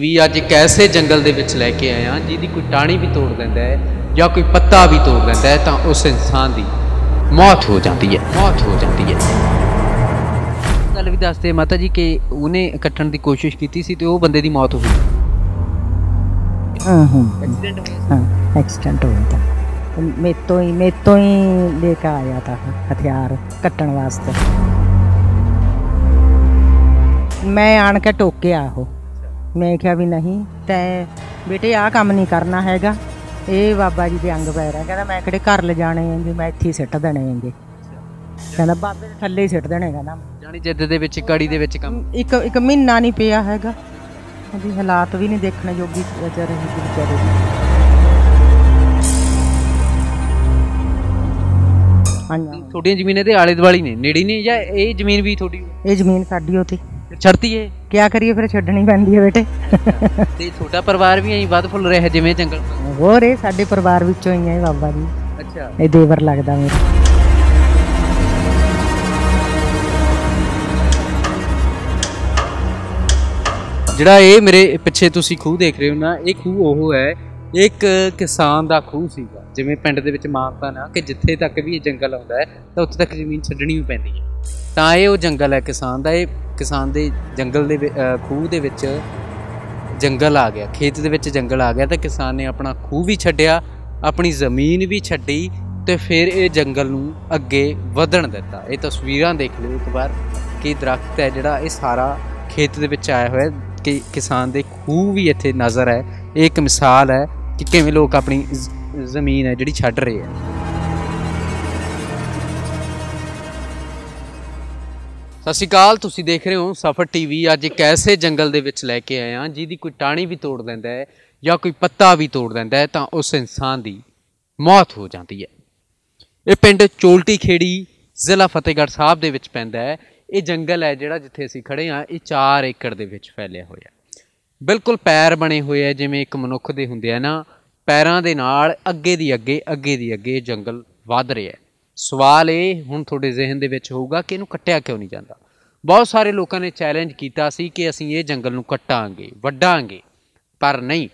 ਵੀ ਅੱਜ ਕੈਸੇ ਜੰਗਲ ਦੇ ਵਿੱਚ ਲੈ ਕੇ ਆਇਆ ਜਿਹਦੀ ਕੋਈ ਟਾਣੀ ਵੀ ਤੋੜ ਦਿੰਦਾ ਹੈ ਜਾਂ ਕੋਈ ਪੱਤਾ ਵੀ ਤੋੜ ਦਿੰਦਾ ਹੈ ਤਾਂ ਉਸ ਇਨਸਾਨ ਦੀ ਮੌਤ ਹੋ ਜਾਂਦੀ ਹੈ ਮੌਤ ਹੋ ਜਾਂਦੀ ਹੈ ਗੱਲ ਵੀ ਦੱਸਦੇ ਮਾਤਾ ਜੀ ਕਿ ਉਹਨੇ ਕੱਟਣ ਦੀ ਕੋਸ਼ਿਸ਼ ਕੀਤੀ ਸੀ ਤੇ ਉਹ ਬੰਦੇ ਦੀ ਮੌਤ ਹੋ ਗਈ ਹਾਂ ਹਾਂ ਐਕਸੀਡੈਂਟ ਹੋ ਗਿਆ ਹਾਂ ਐਕਸੀਡੈਂਟ ਹੋ ਗਿਆ ਮੇਤੋਂ ਹੀ ਹੀ ਲੈ ਕੇ ਆਇਆ ਤਾਂ ਹਥਿਆਰ ਕੱਟਣ ਵਾਸਤੇ ਮੈਂ ਆਣ ਕੇ ਟੋਕਿਆ ਉਹ ਮੈਂ ਕਿਹਾ ਵੀ ਨਹੀਂ ਤੈਂ ਬੇਟੇ ਆ ਕੰਮ ਨਹੀਂ ਕਰਨਾ ਹੈਗਾ ਇਹ ਬਾਬਾ ਜੀ ਦੇ ਅੰਗ ਪੈਰ ਹੈ ਕਹਿੰਦਾ ਮੈਂ ਕਿਹੜੇ ਘਰ ਲਿਜਾਣੇ ਜੀ ਮੈਂ ਇੱਥੇ ਹੀ ਸਿੱਟ ਦੇਣੇ ਆਂਗੇ ਕਹਿੰਦਾ ਬਾਬੇ ਦੇ ਥੱਲੇ ਹੀ ਸਿੱਟ ਦੇਣੇ ਕਹਿੰਦਾ ਜਾਨੀ ਜਿੱਦ ਦੇ ਵਿੱਚ ਕੜੀ ਦੇ ਵਿੱਚ ਕੰਮ ਇੱਕ ਇੱਕ ਮਹੀਨਾ ਨਹੀਂ ਪਿਆ ਹੈਗਾ ਉਹਦੀ ਹਾਲਾਤ ਵੀ ਨਹੀਂ ਦੇਖਣ ਯੋਗੀ ਰਹੀ ਦੀ ਵਿਚਾਰੇ ਦੀ ਹਾਂਜੀ ਤੁਹਾਡੀਆਂ ਜ਼ਮੀਨਾਂ ਦੇ ਆਲੇ ਦੁਆਲੇ ਨੇ ਨੇੜੇ ਨਹੀਂ ਜਾਂ ਇਹ ਜ਼ਮੀਨ ਵੀ ਤੁਹਾਡੀ ਇਹ ਜ਼ਮੀਨ ਸਾਡੀ ਉਥੇ ਛੜਤੀ ਹੈ ਕਿਆ ਕਰੀਏ ਫਿਰ ਛੱਡਣੀ ਪੈਂਦੀ ਹੈ ਬੇਟੇ ਤੇ ਛੋਟਾ ਪਰਿਵਾਰ ਵੀ ਐਂ ਵੱਧ ਫੁੱਲ ਰਿਹਾ ਜਿਵੇਂ ਜੰਗਲ ਹੋਰ ਇਹ ਸਾਡੇ ਪਰਿਵਾਰ ਵਿੱਚੋਂ ਹੀ ਹੈ ਬਾਬਾ ਜੀ ਅੱਛਾ ਇਹ ਦੇਵਰ ਲੱਗਦਾ ਮੇਰੇ ਜਿਹੜਾ ਇਹ ਮੇਰੇ ਪਿੱਛੇ ਤੁਸੀਂ ਖੂਹ ਦੇਖ ਰਹੇ ਹੋ ਨਾ ਇਹ ਖੂਹ ਉਹ ਹੈ ਇੱਕ ਕਿਸਾਨ ਦਾ ਖੂਹ ਸੀਗਾ ਜਿਵੇਂ ਪਿੰਡ ਦੇ ਵਿੱਚ ਮਾਨਤਾ ਨਾ ਕਿ ਜਿੱਥੇ ਤੱਕ ਵੀ ਇਹ ਜੰਗਲ ਆਉਂਦਾ ਹੈ ਤਾਂ ਉੱਥੇ ਤੱਕ ਜ਼ਮੀਨ ਛੱਡਣੀ ਵੀ ਪੈਂਦੀ ਹੈ ਤਾਂ ਇਹ ਉਹ ਜੰਗਲ ਹੈ ਕਿਸਾਨ ਦਾ ਇਹ ਕਿਸਾਨ ਦੇ ਜੰਗਲ ਦੇ ਖੂਹ ਦੇ ਵਿੱਚ ਜੰਗਲ ਆ ਗਿਆ ਖੇਤ ਦੇ ਵਿੱਚ ਜੰਗਲ ਆ ਗਿਆ ਤਾਂ ਕਿਸਾਨ ਨੇ ਆਪਣਾ ਖੂਹ ਵੀ ਛੱਡਿਆ ਆਪਣੀ ਜ਼ਮੀਨ ਵੀ ਛੱਡੀ ਤੇ ਫਿਰ ਇਹ ਜੰਗਲ ਨੂੰ ਅੱਗੇ ਵਧਣ ਦਿੱਤਾ ਇਹ ਤਸਵੀਰਾਂ ਦੇਖ ਲਓ ਇੱਕ ਵਾਰ ਕਿ ਦਰਖਤ ਹੈ ਜਿਹੜਾ ਇਹ ਸਾਰਾ ਖੇਤ ਦੇ ਵਿੱਚ ਆਇਆ ਹੋਇਆ ਕਿ ਕਿਸਾਨ ਦੇ ਖੂਹ ਵੀ ਇੱਥੇ ਨਜ਼ਰ ਹੈ ਇਹ ਇੱਕ ਮਿਸਾਲ ਹੈ ਕਿ ਕਿਵੇਂ ਲੋਕ ਆਪਣੀ ਜ਼ਮੀਨ ਹੈ ਜਿਹੜੀ ਛੱਡ ਰਹੇ ਆ ਸਤਿ ਸ਼੍ਰੀ ਅਕਾਲ ਤੁਸੀਂ ਦੇਖ ਰਹੇ ਹੋ ਸਫਰ ਟੀਵੀ ਅੱਜ ਇੱਕ ਐਸੇ ਜੰਗਲ ਦੇ ਵਿੱਚ ਲੈ ਕੇ ਆਏ ਆ ਜਿਹਦੀ ਕੋਈ ਟਾਣੀ ਵੀ ਤੋੜ ਦਿੰਦਾ ਹੈ ਜਾਂ ਕੋਈ ਪੱਤਾ ਵੀ ਤੋੜ ਦਿੰਦਾ ਹੈ ਤਾਂ ਉਸ ਇਨਸਾਨ ਦੀ ਮੌਤ ਹੋ ਜਾਂਦੀ ਹੈ ਇਹ ਪਿੰਡ ਚੋਲਟੀ ਖੇੜੀ ਜ਼ਿਲ੍ਹਾ ਫਤਿਹਗੜ੍ਹ ਸਾਹਿਬ ਦੇ ਵਿੱਚ ਪੈਂਦਾ ਹੈ ਇਹ ਜੰਗਲ ਹੈ ਜਿਹੜਾ ਜਿੱਥੇ ਅਸੀਂ ਖੜੇ ਆ ਇਹ 4 ਏਕੜ ਦੇ ਵਿੱਚ ਫੈਲਿਆ ਹੋਇਆ ਬਿਲਕੁਲ ਪੈਰ ਬਣੇ ਹੋਏ ਆ ਜਿਵੇਂ ਇੱਕ ਮਨੁੱਖ ਦੇ ਹੁੰਦੇ ਆ ਨਾ ਪੈਰਾਂ ਦੇ ਨਾਲ ਅੱਗੇ ਦੀ ਅੱਗੇ ਅੱਗੇ ਦੀ ਅੱਗੇ ਜੰਗਲ ਵਧ ਰਿਹਾ ਹੈ ਸਵਾਲ ਇਹ ਹੁਣ ਤੁਹਾਡੇ ਜ਼ਿਹਨ ਦੇ ਵਿੱਚ ਹੋਊਗਾ ਕਿ ਇਹਨੂੰ ਕੱਟਿਆ ਕਿਉਂ ਨਹੀਂ ਜਾਂਦਾ ਬਹੁਤ ਸਾਰੇ ਲੋਕਾਂ ਨੇ ਚੈਲੰਜ ਕੀਤਾ ਸੀ ਕਿ ਅਸੀਂ ਇਹ ਜੰਗਲ ਨੂੰ ਕੱਟਾਂਗੇ ਵੱਡਾਂਗੇ ਪਰ ਨਹੀਂ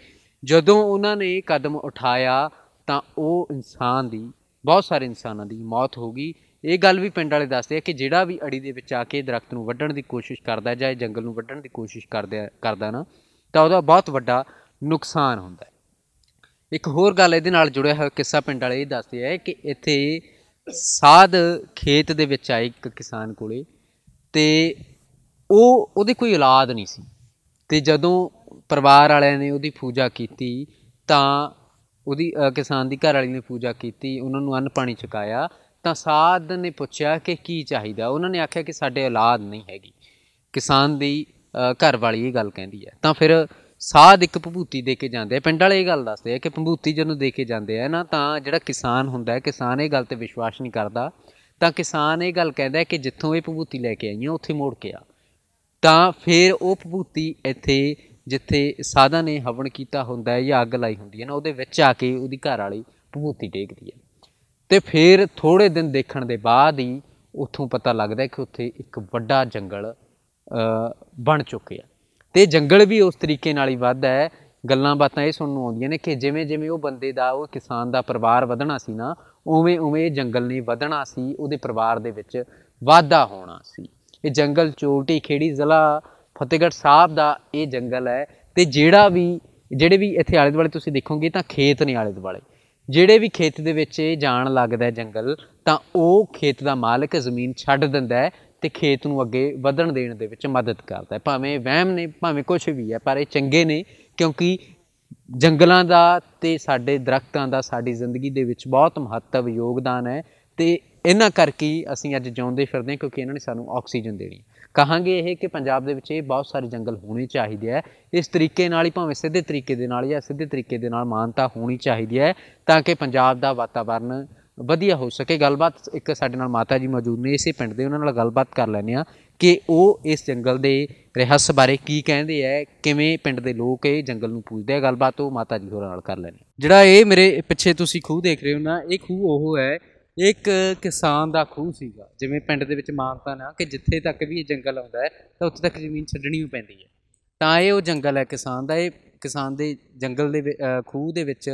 ਜਦੋਂ ਉਹਨਾਂ ਨੇ ਕਦਮ ਉਠਾਇਆ ਤਾਂ ਉਹ ਇਨਸਾਨ ਦੀ ਬਹੁਤ ਸਾਰੇ ਇਨਸਾਨਾਂ ਦੀ ਮੌਤ ਹੋ ਗਈ ਇਹ ਗੱਲ ਵੀ ਪਿੰਡ ਵਾਲੇ ਦੱਸਦੇ ਆ ਕਿ ਜਿਹੜਾ ਵੀ ਅੜੀ ਦੇ ਵਿੱਚ ਆ ਕੇ ਦਰਖਤ ਨੂੰ ਵੱਢਣ ਦੀ ਕੋਸ਼ਿਸ਼ ਕਰਦਾ ਜਾਂ ਜੰਗਲ ਨੂੰ ਵੱਢਣ ਦੀ ਕੋਸ਼ਿਸ਼ ਕਰਦਾ ਕਰਦਾ ਨਾ ਤਾਂ ਉਹਦਾ ਬਹੁਤ ਵੱਡਾ ਨੁਕਸਾਨ ਹੁੰਦਾ ਹੈ ਇੱਕ ਹੋਰ ਗੱਲ ਇਹਦੇ ਨਾਲ ਜੁੜਿਆ ਹੋਇਆ ਕਿੱਸਾ ਪਿੰਡ ਵਾਲੇ ਇਹ ਦੱਸਦੇ ਆ ਕਿ ਇੱਥੇ ਸਾਧ ਖੇਤ ਦੇ ਵਿੱਚ ਆਇਆ ਇੱਕ ਕਿਸਾਨ ਕੋਲੇ ਤੇ ਉਹ ਉਹਦੀ ਕੋਈ ਔਲਾਦ ਨਹੀਂ ਸੀ ਤੇ ਜਦੋਂ ਪਰਿਵਾਰ ਵਾਲਿਆਂ ਨੇ ਉਹਦੀ ਪੂਜਾ ਕੀਤੀ ਤਾਂ ਉਹਦੀ ਕਿਸਾਨ ਦੀ ਘਰ ਵਾਲੀ ਨੇ ਪੂਜਾ ਕੀਤੀ ਉਹਨਾਂ ਨੂੰ ਅੰਨ ਪਾਣੀ ਚੁਕਾਇਆ ਤਾਂ ਸਾਧ ਨੇ ਪੁੱਛਿਆ ਕਿ ਕੀ ਚਾਹੀਦਾ ਉਹਨਾਂ ਨੇ ਆਖਿਆ ਕਿ ਸਾਡੇ ਔਲਾਦ ਨਹੀਂ ਹੈਗੀ ਕਿਸਾਨ ਦੀ ਘਰ ਵਾਲੀ ਇਹ ਗੱਲ ਕਹਿੰਦੀ ਹੈ ਤਾਂ ਫਿਰ ਸਾਧ ਇੱਕ ਭੂਤੀ ਦੇ ਕੇ ਜਾਂਦੇ ਆ ਪਿੰਡ ਵਾਲੇ ਇਹ ਗੱਲ ਦੱਸਦੇ ਆ ਕਿ ਭੂਤੀ ਜਦੋਂ ਦੇ ਕੇ ਜਾਂਦੇ ਆ ਨਾ ਤਾਂ ਜਿਹੜਾ ਕਿਸਾਨ ਹੁੰਦਾ ਕਿਸਾਨ ਇਹ ਗੱਲ ਤੇ ਵਿਸ਼ਵਾਸ ਨਹੀਂ ਕਰਦਾ ਤਾਂ ਕਿਸਾਨ ਇਹ ਗੱਲ ਕਹਿੰਦਾ ਕਿ ਜਿੱਥੋਂ ਇਹ ਭੂਤੀ ਲੈ ਕੇ ਆਈਆਂ ਉੱਥੇ ਮੋੜ ਕੇ ਆ ਤਾਂ ਫਿਰ ਉਹ ਭੂਤੀ ਇੱਥੇ ਜਿੱਥੇ ਸਾਧਾ ਨੇ ਹਵਨ ਕੀਤਾ ਹੁੰਦਾ ਹੈ ਜਾਂ ਅੱਗ ਲਾਈ ਹੁੰਦੀ ਹੈ ਨਾ ਉਹਦੇ ਵਿੱਚ ਆ ਕੇ ਉਹਦੀ ਘਰ ਵਾਲੀ ਭੂਤੀ ਦੇਖਦੀ ਹੈ ਤੇ ਫਿਰ ਥੋੜੇ ਦਿਨ ਦੇਖਣ ਦੇ ਬਾਅਦ ਹੀ ਉੱਥੋਂ ਪਤਾ ਲੱਗਦਾ ਕਿ ਉੱਥੇ ਇੱਕ ਵੱਡਾ ਜੰਗਲ ਬਣ ਚੁੱਕਿਆ ਤੇ ਜੰਗਲ ਵੀ ਉਸ ਤਰੀਕੇ ਨਾਲ ਹੀ ਵੱਧਦਾ ਹੈ ਗੱਲਾਂ ਬਾਤਾਂ ਇਹ ਸੁਣਨ ਨੂੰ ਆਉਂਦੀਆਂ ਨੇ ਕਿ ਜਿਵੇਂ ਜਿਵੇਂ ਉਹ ਬੰਦੇ ਦਾ ਉਹ ਕਿਸਾਨ ਦਾ ਪਰਿਵਾਰ ਵਧਣਾ ਸੀ ਨਾ ਉਵੇਂ ਉਵੇਂ ਜੰਗਲ ਨੇ ਵਧਣਾ ਸੀ ਉਹਦੇ ਪਰਿਵਾਰ ਦੇ ਵਿੱਚ ਵਾਧਾ ਹੋਣਾ ਸੀ ਇਹ ਜੰਗਲ ਚੋਟੀ ਖੇੜੀ ਜ਼ਿਲ੍ਹਾ ਫਤਿਹਗੜ੍ਹ ਸਾਹਿਬ ਦਾ ਇਹ ਜੰਗਲ ਹੈ ਤੇ ਜਿਹੜਾ ਵੀ ਜਿਹੜੇ ਵੀ ਇੱਥੇ ਆਲੇ ਦੁਆਲੇ ਤੁਸੀਂ ਦੇਖੋਗੇ ਤਾਂ ਖੇਤ ਨੇ ਆਲੇ ਦੁਆਲੇ ਜਿਹੜੇ ਵੀ ਖੇਤ ਦੇ ਵਿੱਚ ਜਾਣ ਲੱਗਦਾ ਜੰਗਲ ਤਾਂ ਉਹ ਖੇਤ ਦਾ ਮਾਲਕ ਜ਼ਮੀਨ ਛੱਡ ਦਿੰਦਾ ਹੈ ਤੇ ਖੇਤ ਨੂੰ ਅੱਗੇ ਵਧਣ ਦੇਣ ਦੇ ਵਿੱਚ ਮਦਦ ਕਰਦਾ ਹੈ ਭਾਵੇਂ ਵਹਿਮ ਨੇ ਭਾਵੇਂ ਕੁਝ ਵੀ ਹੈ ਪਰ ਇਹ ਚੰਗੇ ਨੇ ਕਿਉਂਕਿ ਜੰਗਲਾਂ ਦਾ ਤੇ ਸਾਡੇ ਦਰਖਤਾਂ ਦਾ ਸਾਡੀ ਜ਼ਿੰਦਗੀ ਦੇ ਵਿੱਚ ਬਹੁਤ ਮਹੱਤਵ ਯੋਗਦਾਨ ਹੈ ਤੇ ਇਹਨਾਂ ਕਰਕੇ ਅਸੀਂ ਅੱਜ ਜਿਉਂਦੇ ਫਿਰਦੇ ਹਾਂ ਕਿਉਂਕਿ ਇਹਨਾਂ ਨੇ ਸਾਨੂੰ ਆਕਸੀਜਨ ਦੇਣੀ ਕਹਾਂਗੇ ਇਹ ਕਿ ਪੰਜਾਬ ਦੇ ਵਿੱਚ ਇਹ ਬਹੁਤ ਸਾਰੇ ਜੰਗਲ ਹੋਣੇ ਚਾਹੀਦੇ ਆ ਇਸ ਤਰੀਕੇ ਨਾਲ ਹੀ ਭਾਵੇਂ ਸਿੱਧੇ ਤਰੀਕੇ ਦੇ ਨਾਲ ਜਾਂ ਸਿੱਧੇ ਤਰੀਕੇ ਦੇ ਨਾਲ ਮਾਨਤਾ ਹੋਣੀ ਚਾਹੀਦੀ ਹੈ ਤਾਂ ਕਿ ਪੰਜਾਬ ਦਾ ਵਾਤਾਵਰਨ ਵਧੀਆ ਹੋ ਸਕੇ ਗੱਲਬਾਤ ਇੱਕ ਸਾਡੇ ਨਾਲ ਮਾਤਾ ਜੀ ਮੌਜੂਦ ਨੇ ਇਸੇ ਪਿੰਡ ਦੇ ਉਹਨਾਂ ਨਾਲ ਗੱਲਬਾਤ ਕਰ ਲੈਨੇ ਆ ਕਿ ਉਹ ਇਸ ਜੰਗਲ ਦੇ ਰਹੱਸ ਬਾਰੇ ਕੀ ਕਹਿੰਦੇ ਆ ਕਿਵੇਂ ਪਿੰਡ ਦੇ ਲੋਕ ਇਹ ਜੰਗਲ ਨੂੰ ਪੂਜਦੇ ਆ ਗੱਲਬਾਤ ਉਹ ਮਾਤਾ ਜੀ ਹੋਰਾਂ ਨਾਲ ਕਰ ਲੈਨੇ ਜਿਹੜਾ ਇਹ ਮੇਰੇ ਪਿੱਛੇ ਤੁਸੀਂ ਖੂਹ ਦੇਖ ਰਹੇ ਹੋ ਨਾ ਇਹ ਖੂਹ ਉਹ ਹੈ ਇੱਕ ਕਿਸਾਨ ਦਾ ਖੂਹ ਸੀਗਾ ਜਿਵੇਂ ਪਿੰਡ ਦੇ ਵਿੱਚ ਮਾਨਤਾ ਨਾ ਕਿ ਜਿੱਥੇ ਤੱਕ ਵੀ ਇਹ ਜੰਗਲ ਆਉਂਦਾ ਹੈ ਤਾਂ ਉੱਥੇ ਤੱਕ ਜ਼ਮੀਨ ਛੱਡਣੀ ਪੈਂਦੀ ਹੈ ਤਾਂ ਇਹ ਉਹ ਜੰਗਲ ਹੈ ਕਿਸਾਨ ਦਾ ਇਹ ਕਿਸਾਨ ਦੇ ਜੰਗਲ ਦੇ ਖੂਹ ਦੇ ਵਿੱਚ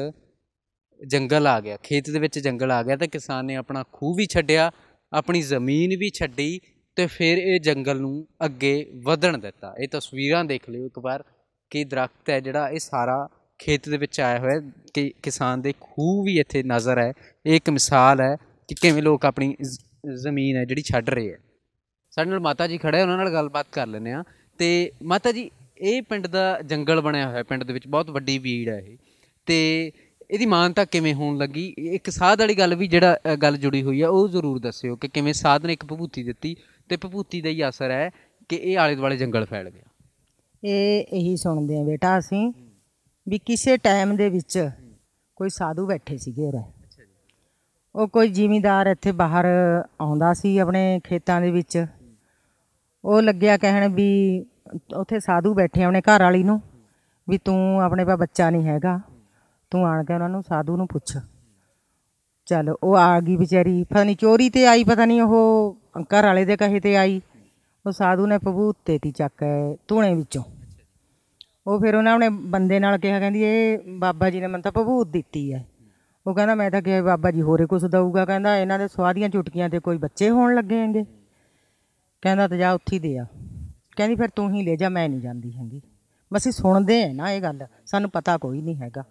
ਜੰਗਲ ਆ ਗਿਆ ਖੇਤ ਦੇ ਵਿੱਚ ਜੰਗਲ ਆ ਗਿਆ ਤਾਂ ਕਿਸਾਨ ਨੇ ਆਪਣਾ ਖੂਹ ਵੀ ਛੱਡਿਆ ਆਪਣੀ ਜ਼ਮੀਨ ਵੀ ਛੱਡੀ ਤੇ ਫਿਰ ਇਹ ਜੰਗਲ ਨੂੰ ਅੱਗੇ ਵਧਣ ਦਿੱਤਾ ਇਹ ਤਸਵੀਰਾਂ ਦੇਖ ਲਿਓ ਇੱਕ ਵਾਰ ਕਿ ਦਰਖਤ ਹੈ ਜਿਹੜਾ ਇਹ ਸਾਰਾ ਖੇਤ ਦੇ ਵਿੱਚ ਆਇਆ ਹੋਇਆ ਕਿ ਕਿਸਾਨ ਦੇ ਖੂਹ ਵੀ ਇੱਥੇ ਨਜ਼ਰ ਹੈ ਇਹ ਇੱਕ ਮਿਸਾਲ ਹੈ ਕਿ ਕਿਵੇਂ ਲੋਕ ਆਪਣੀ ਜ਼ਮੀਨ ਹੈ ਜਿਹੜੀ ਛੱਡ ਰਹੇ ਹੈ ਸਾਡੇ ਨਾਲ ਮਾਤਾ ਜੀ ਖੜੇ ਉਹਨਾਂ ਨਾਲ ਗੱਲਬਾਤ ਕਰ ਲੈਨੇ ਆ ਤੇ ਮਾਤਾ ਜੀ ਇਹ ਪਿੰਡ ਦਾ ਜੰਗਲ ਬਣਿਆ ਹੋਇਆ ਪਿੰਡ ਦੇ ਵਿੱਚ ਬਹੁਤ ਵੱਡੀ ਵੀੜ ਹੈ ਇਹ ਤੇ ਇਹਦੀ ਮਾਨਤਾ ਕਿਵੇਂ ਹੋਣ ਲੱਗੀ ਇੱਕ ਸਾਧ ਵਾਲੀ ਗੱਲ ਵੀ ਜਿਹੜਾ ਗੱਲ ਜੁੜੀ ਹੋਈ ਆ ਉਹ ਜ਼ਰੂਰ ਦੱਸਿਓ ਕਿ ਕਿਵੇਂ ਸਾਧ ਨੇ ਇੱਕ ਭਭੂਤੀ ਦਿੱਤੀ ਤੇ ਭਭੂਤੀ ਦਾ ਹੀ ਅਸਰ ਹੈ ਕਿ ਇਹ ਆਲੇ ਦੁਆਲੇ ਜੰਗਲ ਫੈਲ ਗਿਆ ਇਹ ਇਹੀ ਸੁਣਦੇ ਆ ਬੇਟਾ ਅਸੀਂ ਵੀ ਕਿਸੇ ਟਾਈਮ ਦੇ ਵਿੱਚ ਕੋਈ ਸਾਧੂ ਬੈਠੇ ਸੀਗੇ ਉਰੇ ਉਹ ਕੋਈ ਜ਼ਿਮੀਂਦਾਰ ਇੱਥੇ ਬਾਹਰ ਆਉਂਦਾ ਸੀ ਆਪਣੇ ਖੇਤਾਂ ਦੇ ਵਿੱਚ ਉਹ ਲੱਗਿਆ ਕਹਿਣ ਵੀ ਉੱਥੇ ਸਾਧੂ ਬੈਠੇ ਆਪਣੇ ਘਰ ਵਾਲੀ ਨੂੰ ਵੀ ਤੂੰ ਆਪਣੇ ਪਾ ਬੱਚਾ ਨਹੀਂ ਹੈਗਾ ਤੂੰ ਆਣ ਕੇ ਉਹਨਾਂ ਨੂੰ ਸਾਧੂ ਨੂੰ ਪੁੱਛ ਚਲ ਉਹ ਆ ਗਈ ਵਿਚਾਰੀ ਪਤਾ ਨਹੀਂ ਚੋਰੀ ਤੇ ਆਈ ਪਤਾ ਨਹੀਂ ਉਹ ਘਰ ਵਾਲੇ ਦੇ ਕਹੇ ਤੇ ਆਈ ਉਹ ਸਾਧੂ ਨੇ ਪਬੂਤੇ ਦੀ ਚੱਕ ਧੂਣੇ ਵਿੱਚੋਂ ਉਹ ਫਿਰ ਉਹਨਾਂ ਨੇ ਬੰਦੇ ਨਾਲ ਕਿਹਾ ਕਹਿੰਦੀ ਇਹ ਬਾਬਾ ਜੀ ਨੇ ਮੈਨੂੰ ਤਾਂ ਪਬੂਤ ਦਿੱਤੀ ਹੈ ਉਹ ਕਹਿੰਦਾ ਮੈਂ ਤਾਂ ਕਿਹਾ ਬਾਬਾ ਜੀ ਹੋਰੇ ਕੁਝ ਦਊਗਾ ਕਹਿੰਦਾ ਇਹਨਾਂ ਦੇ ਸਵਾਦੀਆਂ ਚੁਟਕੀਆਂ ਤੇ ਕੋਈ ਬੱਚੇ ਹੋਣ ਲੱਗੇ ਕਹਿੰਦਾ ਤੇ ਜਾ ਉੱਥੇ ਦੇ ਆ ਕਹਿੰਦੀ ਫਿਰ ਤੂੰ ਹੀ ਲੈ ਜਾ ਮੈਂ ਨਹੀਂ ਜਾਂਦੀ ਹੈਗੀ ਬਸ ਇਹ ਸੁਣਦੇ ਆ ਨਾ ਇਹ ਗੱਲ ਸਾਨੂੰ ਪਤਾ ਕੋਈ ਨਹੀਂ ਹੈਗਾ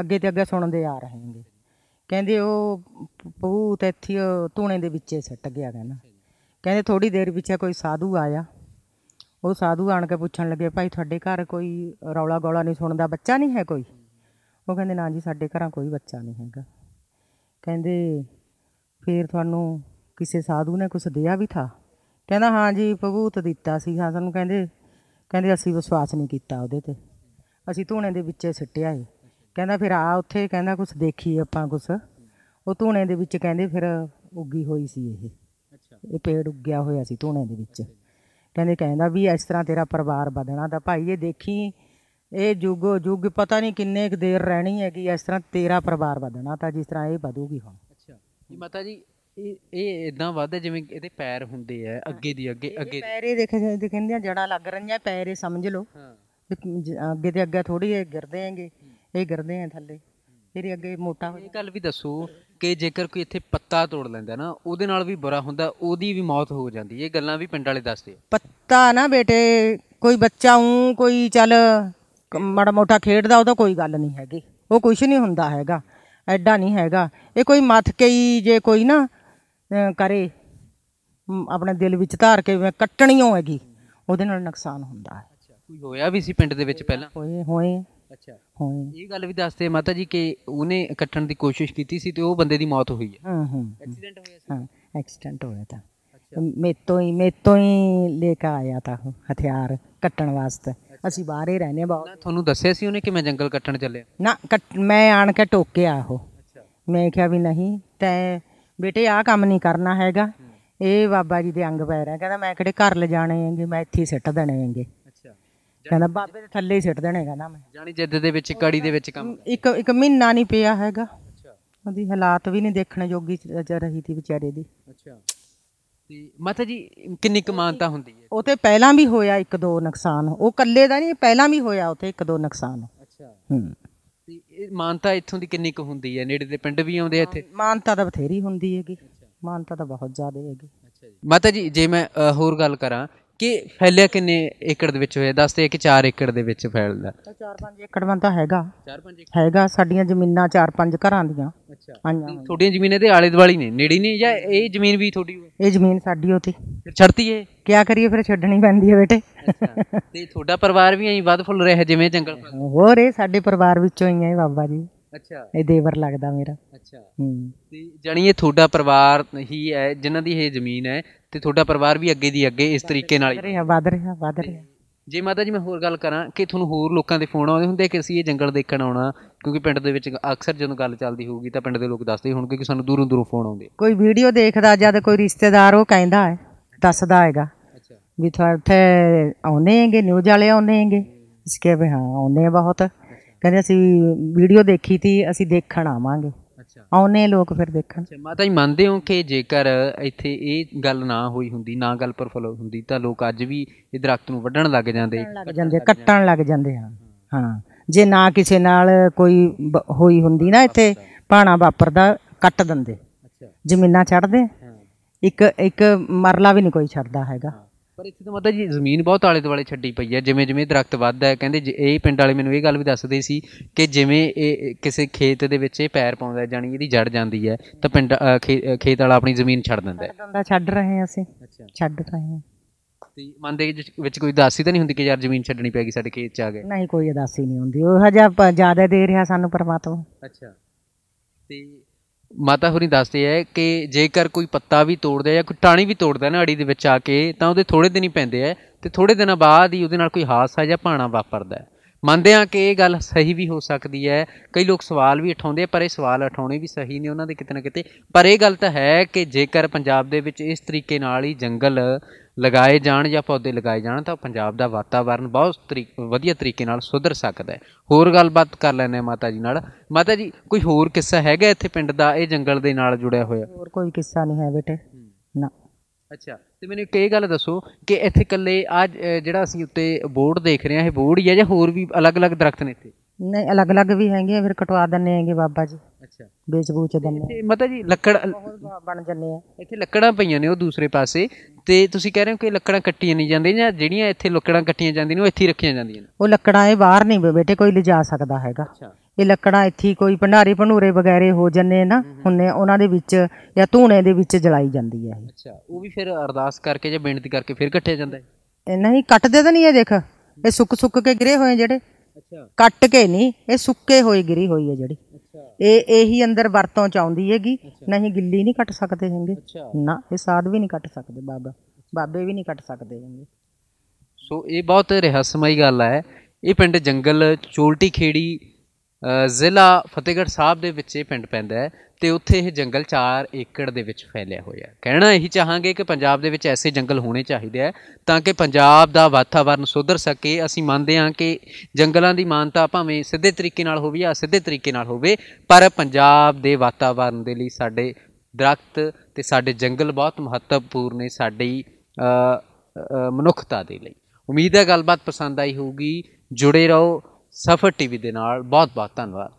ਅੱਗੇ ਤੇ ਅੱਗੇ ਸੁਣਦੇ ਆ ਰਹੇ ਹੈਗੇ ਕਹਿੰਦੇ ਉਹ ਭੂਤ ਇੱਥੇ ਧੂਣੇ ਦੇ ਵਿੱਚੇ ਸੱਟ ਗਿਆ ਕਹਿੰਦਾ ਕਹਿੰਦੇ ਥੋੜੀ ਦੇਰ ਪਿੱਛੇ ਕੋਈ ਸਾਧੂ ਆਇਆ ਉਹ ਸਾਧੂ ਆਣ ਕੇ ਪੁੱਛਣ ਲੱਗੇ ਭਾਈ ਤੁਹਾਡੇ ਘਰ ਕੋਈ ਰੌਲਾ ਗੋਲਾ ਨਹੀਂ ਸੁਣਦਾ ਬੱਚਾ ਨਹੀਂ ਹੈ ਕੋਈ ਉਹ ਕਹਿੰਦੇ ਨਾ ਜੀ ਸਾਡੇ ਘਰਾਂ ਕੋਈ ਬੱਚਾ ਨਹੀਂ ਹੈਗਾ ਕਹਿੰਦੇ ਫੇਰ ਤੁਹਾਨੂੰ ਕਿਸੇ ਸਾਧੂ ਨੇ ਕੁਝ ਦਿਆ ਵੀ ਥਾ ਕਹਿੰਦਾ ਹਾਂ ਜੀ ਭੂਤ ਦਿੱਤਾ ਸੀ ਹਾਂ ਸਾਨੂੰ ਕਹਿੰਦੇ ਕਹਿੰਦੇ ਅਸੀਂ ਵਿਸ਼ਵਾਸ ਨਹੀਂ ਕੀਤਾ ਉਹਦੇ ਤੇ ਅਸੀਂ ਧੂਣੇ ਦੇ ਵਿੱਚੇ ਸਿੱਟਿਆ ਏ ਕਹਿੰਦਾ ਫਿਰ ਆ ਉੱਥੇ ਕਹਿੰਦਾ ਕੁਝ ਦੇਖੀ ਆਪਾਂ ਕੁਝ ਉਹ ਧੂਣੇ ਦੇ ਵਿੱਚ ਕਹਿੰਦੇ ਫਿਰ ਉੱਗੀ ਹੋਈ ਸੀ ਇਹ ਅੱਛਾ ਇਹ ਪੇੜ ਉੱਗਿਆ ਹੋਇਆ ਸੀ ਧੂਣੇ ਦੇ ਵਿੱਚ ਕਹਿੰਦੇ ਕਹਿੰਦਾ ਵੀ ਇਸ ਤਰ੍ਹਾਂ ਤੇਰਾ ਪਰਿਵਾਰ ਵਧਣਾ ਤਾਂ ਭਾਈ ਇਹ ਦੇਖੀ ਇਹ ਯੁੱਗ ਯੁੱਗ ਪਤਾ ਨਹੀਂ ਕਿੰਨੇ ਕ ਦੇਰ ਰਹਿਣੀ ਹੈਗੀ ਇਸ ਤਰ੍ਹਾਂ ਤੇਰਾ ਪਰਿਵਾਰ ਵਧਣਾ ਤਾਂ ਜਿਸ ਤਰ੍ਹਾਂ ਇਹ ਵਧੂਗੀ ਹੁਣ ਅੱਛਾ ਜੀ ਮਾਤਾ ਜੀ ਇਹ ਇਹ ਇਦਾਂ ਵੱਧ ਜਿਵੇਂ ਇਹਦੇ ਪੈਰ ਹੁੰਦੇ ਆ ਅੱਗੇ ਦੀ ਅੱਗੇ ਅੱਗੇ ਪੈਰੇ ਦੇਖੇ ਦਿਖਣਦੇ ਆ ਜੜਾ ਲੱਗ ਰਹੀਆਂ ਪੈਰੇ ਸਮਝ ਲਓ ਹਾਂ ਅੱਗੇ ਤੇ ਅੱਗੇ ਥੋੜੀ ਜਿਹੀ ਗਿਰਦੇ ਆਂਗੇ ਇਹ ਗਰਦੇ ਆ ਥੱਲੇ ਫਿਰ ਅੱਗੇ ਮੋਟਾ ਹੋ ਇਹ ਗੱਲ ਵੀ ਦੱਸੋ ਕਿ ਜੇਕਰ ਕੋਈ ਇੱਥੇ ਪੱਤਾ ਤੋੜ ਲੈਂਦਾ ਨਾ ਉਹਦੇ ਨਾਲ ਵੀ ਬੁਰਾ ਹੁੰਦਾ ਉਹਦੀ ਵੀ ਮੌਤ ਹੋ ਜਾਂਦੀ ਇਹ ਗੱਲਾਂ ਵੀ ਪਿੰਡ ਵਾਲੇ ਦੱਸਦੇ ਆ। ਪੱਤਾ ਨਾ ਬੇਟੇ ਕੋਈ ਬੱਚਾ ਹੂੰ ਕੋਈ ਚੱਲ ਮੜਾ ਮੋਟਾ ਖੇਡਦਾ ਉਹਦਾ ਕੋਈ ਗੱਲ ਨਹੀਂ ਹੈਗੀ ਉਹ ਕੁਝ ਨਹੀਂ ਹੁੰਦਾ ਹੈਗਾ ਐਡਾ ਨਹੀਂ ਹੈਗਾ ਇਹ ਕੋਈ ਮੱਥ ਕੇ ਹੀ ਜੇ ਕੋਈ ਨਾ ਕਰੇ ਆਪਣੇ ਦਿਲ ਵਿੱਚ ਧਾਰ ਕੇ ਮੈਂ ਕੱਟਣੀ ਹੋਏਗੀ ਉਹਦੇ ਨਾਲ ਨੁਕਸਾਨ ਹੁੰਦਾ ਹੈ ਕੋਈ ਹੋਇਆ ਵੀ ਸੀ ਪਿੰਡ ਦੇ ਵਿੱਚ ਪਹਿਲਾਂ ਹੋਏ ਹੋਏ ਅੱਛਾ ਹਾਂ ਇਹ ਗੱਲ ਵੀ ਦੱਸਦੇ ਮਾਤਾ ਜੀ ਕਿ ਉਹਨੇ ਕੱਟਣ ਦੀ ਕੋਸ਼ਿਸ਼ ਕੀਤੀ ਸੀ ਤੇ ਉਹ ਬੰਦੇ ਦੀ ਮੌਤ ਹੋਈ ਹੈ ਹਾਂ ਹਾਂ ਐਕਸੀਡੈਂਟ ਹੋਇਆ ਸੀ ਹਾਂ ਐਕਸੀਡੈਂਟ ਹੋਇਆ ਤਾਂ ਮੇਤੋਂ ਹੀ ਮੇਤੋਂ ਹੀ ਲੈ ਕੇ ਆਇਆ ਤਾਂ ਹਥਿਆਰ ਕੱਟਣ ਵਾਸਤੇ ਅਸੀਂ ਬਾਹਰ ਹੀ ਰਹਨੇ ਬਹੁਤ ਤੁਹਾਨੂੰ ਦੱਸਿਆ ਸੀ ਉਹਨੇ ਕਿ ਮੈਂ ਜੰਗਲ ਕੱਟਣ ਚੱਲਿਆ ਨਾ ਮੈਂ ਆਣ ਕੇ ਟੋਕਿਆ ਉਹ ਮੈਂ ਕਿਹਾ ਵੀ ਨਹੀਂ ਤੈ ਬੇਟੇ ਆ ਕੰਮ ਨਹੀਂ ਕਰਨਾ ਹੈਗਾ ਇਹ ਬਾਬਾ ਜੀ ਦੇ ਅੰਗ ਪੈ ਰਿਹਾ ਕਹਿੰਦਾ ਮੈਂ ਕਿਹੜੇ ਘਰ ਲੈ ਜਾਣੇ ਹੈਗੇ ਮੈਂ ਇੱਥੇ ਸਿੱਟ ਦੇਣੇ ਹੈਗੇ ਕਹਿੰਦਾ ਬਾਬੇ ਦੇ ਥੱਲੇ ਹੀ ਸਿੱਟ ਦੇਣੇ ਕਹਿੰਦਾ ਮੈਂ ਜਾਨੀ ਜਿੱਦ ਦੇ ਵਿੱਚ ਕੜੀ ਦੇ ਵਿੱਚ ਕੰਮ ਇੱਕ ਇੱਕ ਮਹੀਨਾ ਨਹੀਂ ਪਿਆ ਹੈਗਾ ਅੱਛਾ ਉਹਦੀ ਹਾਲਾਤ ਵੀ ਨਹੀਂ ਦੇਖਣ ਯੋਗੀ ਚ ਰਹੀ ਸੀ ਵਿਚਾਰੇ ਦੀ ਅੱਛਾ ਤੇ ਮਾਤਾ ਜੀ ਕਿੰਨੀ ਕਮਾਨਤਾ ਹੁੰਦੀ ਹੈ ਉਹ ਤੇ ਪਹਿਲਾਂ ਵੀ ਹੋਇਆ ਇੱਕ ਦੋ ਨੁਕਸਾਨ ਉਹ ਕੱਲੇ ਦਾ ਨਹੀਂ ਪਹਿਲਾਂ ਵੀ ਹੋਇਆ ਉਥੇ ਇੱਕ ਦੋ ਨੁਕਸਾਨ ਅੱਛਾ ਹੂੰ ਤੇ ਇਹ ਮਾਨਤਾ ਇੱਥੋਂ ਦੀ ਕਿੰਨੀ ਕੁ ਹੁੰਦੀ ਹੈ ਨੇੜੇ ਦੇ ਪਿੰਡ ਵੀ ਆਉਂਦੇ ਇੱਥੇ ਮਾਨਤਾ ਤਾਂ ਬਥੇਰੀ ਹੁੰਦੀ ਹੈਗੀ ਮਾਨਤਾ ਤਾਂ ਬਹੁਤ ਜ਼ਿਆਦਾ ਹੈਗੀ ਅੱਛਾ ਜੀ ਮਾਤਾ ਜੀ ਜੇ ਮੈਂ ਹੋਰ ਗੱਲ ਕਰਾਂ ਕਿ ਫੈਲਿਆ ਕਿੰਨੇ ਏਕੜ ਦੇ ਵਿੱਚ ਹੋਇਆ ਦੱਸਦੇ ਕਿ 4 ਏਕੜ ਦੇ ਵਿੱਚ ਫੈਲਦਾ 4-5 ਏਕੜ ਵੰਦ ਤਾਂ ਹੈਗਾ 4-5 ਹੈਗਾ ਸਾਡੀਆਂ ਜ਼ਮੀਨਾਂ 4-5 ਘਰਾਂ ਦੀਆਂ ਅੱਛਾ ਤੁਹਾਡੀਆਂ ਜ਼ਮੀਨਾਂ ਦੇ ਆਲੇ ਦੁਆਲੇ ਨੇ ਨੇੜੀ ਨਹੀਂ ਜਾਂ ਇਹ ਜ਼ਮੀਨ ਵੀ ਤੁਹਾਡੀ ਇਹ ਜ਼ਮੀਨ ਸਾਡੀ ਉਥੇ ਫਿਰ ਛੱਡਤੀ ਏ ਕੀ ਕਰੀਏ ਫਿਰ ਛੱਡਣੀ ਪੈਂਦੀ ਹੈ ਬੇਟੇ ਤੇ ਤੁਹਾਡਾ ਪਰਿਵਾਰ ਵੀ ਐਂ ਵੱਧ ਫੁੱਲ ਰਿਹਾ ਜਿਵੇਂ ਜੰਗਲ ਹੋਰ ਇਹ ਸਾਡੇ ਪਰਿਵਾਰ ਵਿੱਚੋਂ ਹੀ ਆਏ ਬਾਬਾ ਜੀ ਅੱਛਾ ਇਹ ਦੇਵਰ ਲੱਗਦਾ ਮੇਰਾ ਅੱਛਾ ਤੇ ਜਾਨੀ ਇਹ ਤੁਹਾਡਾ ਪਰਿਵਾਰ ਹੀ ਹੈ ਜਿਨ੍ਹਾਂ ਦੀ ਇਹ ਜ਼ਮੀਨ ਹੈ ਤੇ ਤੁਹਾਡਾ ਪਰਿਵਾਰ ਵੀ ਅੱਗੇ ਦੀ ਅੱਗੇ ਇਸ ਤਰੀਕੇ ਨਾਲ ਵਧ ਰਿਹਾ ਵਧ ਰਿਹਾ ਵੱਧ ਰਿਹਾ ਜੇ ਮਾਤਾ ਜੀ ਮੈਂ ਹੋਰ ਗੱਲ ਕਰਾਂ ਕਿ ਤੁਹਾਨੂੰ ਹੋਰ ਲੋਕਾਂ ਦੇ ਫੋਨ ਆਉਂਦੇ ਹੁੰਦੇ ਕਿ ਅਸੀਂ ਇਹ ਜੰਗਲ ਦੇਖਣ ਆਉਣਾ ਕਿਉਂਕਿ ਪਿੰਡ ਦੇ ਵਿੱਚ ਅਕਸਰ ਜਦੋਂ ਗੱਲ ਚੱਲਦੀ ਹੋਊਗੀ ਤਾਂ ਪਿੰਡ ਦੇ ਲੋਕ ਦੱਸਦੇ ਹੋਣਗੇ ਕਿ ਸਾਨੂੰ ਦੂਰੋਂ ਦੂਰੋਂ ਫੋਨ ਆਉਂਦੇ ਕੋਈ ਵੀਡੀਓ ਦੇਖਦਾ ਜਦ ਕੋਈ ਰਿਸ਼ਤੇਦਾਰ ਉਹ ਕਹਿੰਦਾ ਹੈ ਦੱਸਦਾ ਹੈਗਾ ਅੱਛਾ ਵੀ ਤੁਹਾਡੇ ਆਉਨੇ ਹੈਗੇ ਨਿਊਜ਼ ਵਾਲੇ ਆਉਨੇ ਹੈਗੇ ਇਸ ਕੇ ਵੀ ਹਾਂ ਆਉਨੇ ਬਹੁਤ ਕਹਿੰਦੇ ਅਸੀਂ ਵੀਡੀਓ ਦੇਖੀ ਸੀ ਅਸੀਂ ਦੇਖਣ ਆਵਾਂਗੇ ਆਉਨੇ ਲੋਕ ਫਿਰ ਦੇਖਣ ਮਾਤਾ ਜੀ ਮੰਨਦੇ ਹੋ ਕਿ ਜੇਕਰ ਇੱਥੇ ਇਹ ਗੱਲ ਨਾ ਹੋਈ ਹੁੰਦੀ ਨਾ ਗੱਲ ਪਰ ਫਲੋ ਹੁੰਦੀ ਤਾਂ ਲੋਕ ਅੱਜ ਵੀ ਇਹ ਦਰਖਤ ਨੂੰ ਵੱਢਣ ਲੱਗ ਜਾਂਦੇ ਲੱਗ ਜਾਂਦੇ ਕੱਟਣ ਲੱਗ ਜਾਂਦੇ ਹਾਂ ਹਾਂ ਜੇ ਨਾ ਕਿਸੇ ਨਾਲ ਕੋਈ ਹੋਈ ਹੁੰਦੀ ਨਾ ਇੱਥੇ ਪਾਣਾ ਵਾਪਰਦਾ ਕੱਟ ਦਿੰਦੇ ਜ਼ਮੀਨਾਂ ਛੱਡਦੇ ਇੱਕ ਇੱਕ ਮਰਲਾ ਵੀ ਨਹੀਂ ਕੋਈ ਛੱਡਦਾ ਹੈਗਾ ਪਰ ਇੱਥੇ ਤਾਂ ਮਤਲਬ ਜੀ ਜ਼ਮੀਨ ਬਹੁਤ ਆਲੇ ਦੁਆਲੇ ਛੱਡੀ ਪਈ ਹੈ ਜਿਵੇਂ ਜਿਵੇਂ ਦਰਖਤ ਵੱਧਦਾ ਹੈ ਕਹਿੰਦੇ ਇਹ ਪਿੰਡ ਵਾਲੇ ਮੈਨੂੰ ਇਹ ਗੱਲ ਵੀ ਦੱਸਦੇ ਸੀ ਕਿ ਜਿਵੇਂ ਇਹ ਕਿਸੇ ਖੇਤ ਦੇ ਵਿੱਚ ਇਹ ਪੈਰ ਪਾਉਂਦਾ ਹੈ ਜਾਨੀ ਇਹਦੀ ਜੜ ਜਾਂਦੀ ਹੈ ਤਾਂ ਪਿੰਡ ਖੇਤ ਵਾਲਾ ਆਪਣੀ ਜ਼ਮੀਨ ਛੱਡ ਦਿੰਦਾ ਹੈ ਛੱਡ ਰਹੇ ਆ ਅਸੀਂ ਛੱਡ ਰਹੇ ਹਾਂ ਤੇ ਮੰਦੇ ਵਿੱਚ ਕੋਈ ਦਾਸੀ ਤਾਂ ਨਹੀਂ ਹੁੰਦੀ ਕਿ ਯਾਰ ਜ਼ਮੀਨ ਛੱਡਣੀ ਪੈਗੀ ਸਾਡੇ ਖੇਤ ਚ ਆ ਗਏ ਨਹੀਂ ਕੋਈ ਦਾਸੀ ਨਹੀਂ ਹੁੰਦੀ ਉਹ ਹਜਾ ਜ਼ਿਆਦਾ ਦੇ ਰਿਹਾ ਸਾਨੂੰ ਪਰਮਾਤਮਾ ਅੱਛਾ ਤੇ ਮਾਤਾ ਹੁਰੀ ਦੱਸਦੇ ਹੈ ਕਿ ਜੇਕਰ ਕੋਈ ਪੱਤਾ ਵੀ ਤੋੜਦਾ ਜਾਂ ਕੋਈ ਟਾਣੀ ਵੀ ਤੋੜਦਾ ਨਾ ਅੜੀ ਦੇ ਵਿੱਚ ਆ ਕੇ ਤਾਂ ਉਹਦੇ ਥੋੜੇ ਦਿਨ ਹੀ ਪੈਂਦੇ ਆ ਤੇ ਥੋੜੇ ਦਿਨਾਂ ਬਾਅਦ ਹੀ ਉਹਦੇ ਨਾਲ ਕੋਈ ਹਾਸਾ ਜਾਂ ਭਾਣਾ ਵਾਪਰਦਾ ਹੈ ਮੰਨਦੇ ਆ ਕਿ ਇਹ ਗੱਲ ਸਹੀ ਵੀ ਹੋ ਸਕਦੀ ਹੈ ਕਈ ਲੋਕ ਸਵਾਲ ਵੀ ਉਠਾਉਂਦੇ ਪਰ ਇਹ ਸਵਾਲ ਉਠਾਉਣੇ ਵੀ ਸਹੀ ਨਹੀਂ ਉਹਨਾਂ ਦੇ ਕਿਤੇ ਨਾ ਕਿਤੇ ਪਰ ਇਹ ਗੱਲ ਤਾਂ ਹੈ ਕਿ ਜੇਕਰ ਪੰਜਾਬ ਦੇ ਵਿੱਚ ਇਸ ਤਰੀਕੇ ਨਾਲ ਹੀ ਜੰਗਲ ਲਗਾਏ ਜਾਣ ਜਾਂ ਪੌਦੇ ਲਗਾਏ ਜਾਣ ਤਾਂ ਪੰਜਾਬ ਦਾ ਵਾਤਾਵਰਣ ਬਹੁਤ ਵਧੀਆ ਤਰੀਕੇ ਨਾਲ ਸੁਧਰ ਸਕਦਾ ਹੈ ਹੋਰ ਗੱਲਬਾਤ ਕਰ ਲੈਣੇ ਮਾਤਾ ਜੀ ਨਾਲ ਮਾਤਾ ਜੀ ਕੋਈ ਹੋਰ ਕਿੱਸਾ ਹੈਗਾ ਇੱਥੇ ਪਿੰਡ ਦਾ ਇਹ ਜੰਗਲ ਦੇ ਨਾਲ ਜੁੜਿਆ ਹੋਇਆ ਹੋਰ ਕੋਈ ਕਿੱਸਾ ਨਹੀਂ ਹੈ ਬੇਟੇ ਨਾ ਅੱਛਾ ਤੇ ਮੈਨੂੰ ਇੱਕ ਇਹ ਗੱਲ ਦੱਸੋ ਕਿ ਇੱਥੇ ਕੱਲੇ ਆ ਜਿਹੜਾ ਅਸੀਂ ਉੱਤੇ ਬੋਰਡ ਦੇਖ ਰਹੇ ਹਾਂ ਇਹ ਬੋਰਡ ਹੀ ਹੈ ਜਾਂ ਹੋਰ ਵੀ ਅਲੱਗ-ਅਲੱਗ ਦਰਖਤ ਨੇ ਇੱਥੇ ਨਹੀਂ ਅਲੱਗ-ਅਲੱਗ ਵੀ ਹੈਗੇ ਫਿਰ ਕਟਵਾ ਦਿੰਨੇ ਹੈਗੇ ਬਾਬਾ ਜੀ ਅੱਛਾ ਵੇਚ ਬੂਚ ਦਿੰਦੇ ਇੱਥੇ ਮਤਾ ਜੀ ਲੱਕੜ ਬਣ ਜੰਨੇ ਆ ਇੱਥੇ ਲੱਕੜਾਂ ਪਈਆਂ ਨੇ ਉਹ ਦੂਸਰੇ ਪਾਸੇ ਤੇ ਤੁਸੀਂ ਕਹਿ ਰਹੇ ਹੋ ਕਿ ਲੱਕੜਾਂ ਕੱਟੀਆਂ ਨਹੀਂ ਜਾਂਦੀਆਂ ਜਾਂ ਜਿਹੜੀਆਂ ਇੱਥੇ ਲੱਕੜਾਂ ਕੱਟੀਆਂ ਜਾਂਦੀਆਂ ਨੇ ਉਹ ਇੱਥੇ ਰੱਖੀਆਂ ਜਾਂਦੀਆਂ ਨੇ ਉਹ ਲੱਕੜਾਂ ਇਹ ਬਾਹਰ ਨਹੀਂ ਬੇਟੇ ਕੋਈ ਲਿਜਾ ਸਕਦਾ ਹੈਗਾ ਇਹ ਲੱਕੜਾਂ ਇੱਥੇ ਕੋਈ ਭੰਡਾਰੇ ਭਨੂਰੇ ਵਗੈਰੇ ਹੋ ਜੰਨੇ ਨਾ ਹੁੰਨੇ ਉਹਨਾਂ ਦੇ ਵਿੱਚ ਜਾਂ ਧੂਣੇ ਦੇ ਵਿੱਚ ਜਲਾਈ ਜਾਂਦੀ ਹੈ ਅੱਛਾ ਉਹ ਵੀ ਫਿਰ ਅਰਦਾਸ ਕਰਕੇ ਜਾਂ ਬੇਨਤੀ ਕਰਕੇ ਫਿਰ ਕੱਟਿਆ ਜਾਂਦਾ ਹੈ ਨਹੀਂ ਕੱਟਦੇ ਤਾਂ ਨਹੀਂ ਇਹ ਦੇਖ ਇਹ ਸੁੱਕ ਸੁੱਕ ਕੇ ਗਿਰੇ ਹੋਏ ਜਿਹੜੇ ਅੱਛਾ ਕੱਟ ਕੇ ਨਹੀਂ ਇਹ ਸੁੱਕੇ ਹੋਏ ਗਿਰੀ ਹੋਈ ਹੈ ਜਿਹੜੀ ਇਹ ਇਹੀ ਅੰਦਰ ਵਰਤੋਂ ਚ ਆਉਂਦੀ ਹੈਗੀ ਨਹੀਂ ਗਿੱਲੀ ਨਹੀਂ ਕੱਟ ਸਕਦੇ ਹੈਗੇ ਨਾ ਇਹ ਸਾਧ ਵੀ ਨਹੀਂ ਕੱਟ ਸਕਦੇ ਬਾਬਾ ਬਾਬੇ ਵੀ ਨਹੀਂ ਕੱਟ ਸਕਦੇ ਹੈਗੇ ਸੋ ਇਹ ਬਹੁਤ ਰਹੱਸਮਈ ਗੱਲ ਹੈ ਇਹ ਪਿੰਡ ਜੰਗਲ ਚੋਲਟੀ ਖੇੜੀ ਜ਼ਿਲ੍ਹਾ ਫਤਿਹਗੜ੍ਹ ਸਾਹਿਬ ਦੇ ਵਿੱਚ ਇਹ ਪਿੰਡ ਪੈਂਦਾ ਹੈ ਤੇ ਉੱਥੇ ਇਹ ਜੰਗਲ 4 ਏਕੜ ਦੇ ਵਿੱਚ ਫੈਲਿਆ ਹੋਇਆ ਹੈ ਕਹਿਣਾ ਇਹੀ ਚਾਹਾਂਗੇ ਕਿ ਪੰਜਾਬ ਦੇ ਵਿੱਚ ਐਸੇ ਜੰਗਲ ਹੋਣੇ ਚਾਹੀਦੇ ਆ ਤਾਂ ਕਿ ਪੰਜਾਬ ਦਾ ਵਾਤਾਵਰਣ ਸੁਧਰ ਸਕੇ ਅਸੀਂ ਮੰਨਦੇ ਹਾਂ ਕਿ ਜੰਗਲਾਂ ਦੀ ਮਾਨਤਾ ਭਾਵੇਂ ਸਿੱਧੇ ਤਰੀਕੇ ਨਾਲ ਹੋਵੇ ਜਾਂ ਸਿੱਧੇ ਤਰੀਕੇ ਨਾਲ ਹੋਵੇ ਪਰ ਪੰਜਾਬ ਦੇ ਵਾਤਾਵਰਣ ਦੇ ਲਈ ਸਾਡੇ ਦਰਖਤ ਤੇ ਸਾਡੇ ਜੰਗਲ ਬਹੁਤ ਮਹੱਤਵਪੂਰਨ ਨੇ ਸਾਡੀ ਮਨੁੱਖਤਾ ਦੇ ਲਈ ਉਮੀਦ ਹੈ ਗੱਲਬਾਤ ਪਸੰਦ ਆਈ ਹੋਊਗੀ ਜੁੜੇ ਰਹੋ ਸਫਰ ਟੀਵੀ ਦੇ ਨਾਲ ਬਹੁਤ ਬਹੁਤ ਧੰਨਵਾਦ